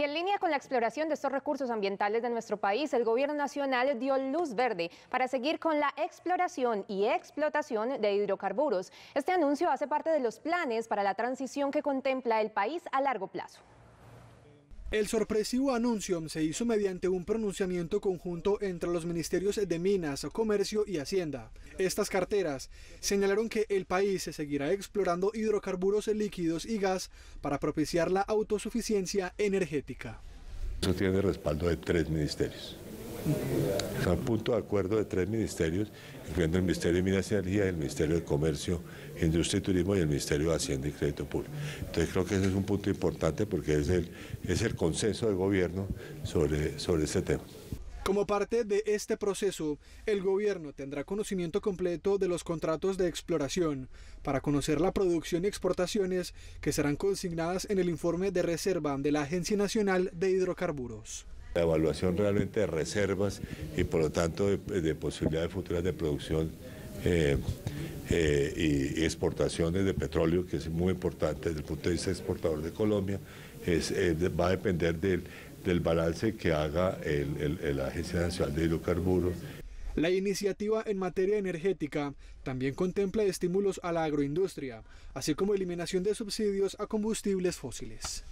Y en línea con la exploración de estos recursos ambientales de nuestro país, el Gobierno Nacional dio luz verde para seguir con la exploración y explotación de hidrocarburos. Este anuncio hace parte de los planes para la transición que contempla el país a largo plazo. El sorpresivo anuncio se hizo mediante un pronunciamiento conjunto entre los ministerios de Minas, Comercio y Hacienda. Estas carteras señalaron que el país seguirá explorando hidrocarburos líquidos y gas para propiciar la autosuficiencia energética. Eso tiene respaldo de tres ministerios está a punto de acuerdo de tres ministerios, incluyendo el Ministerio de Minas y Energía, el Ministerio de Comercio, Industria y Turismo y el Ministerio de Hacienda y Crédito Público. Entonces creo que ese es un punto importante porque es el, es el consenso del gobierno sobre, sobre este tema. Como parte de este proceso, el gobierno tendrá conocimiento completo de los contratos de exploración para conocer la producción y exportaciones que serán consignadas en el informe de reserva de la Agencia Nacional de Hidrocarburos. La evaluación realmente de reservas y por lo tanto de, posibilidades futuras de producción eh, eh, y exportaciones de petróleo, que es muy importante desde el punto de vista exportador de Colombia, eh, va a depender del, balance que haga el, la Agencia Nacional de Hidrocarburos. La iniciativa en materia energética también contempla estímulos a la agroindustria, así como eliminación de subsidios a combustibles fósiles.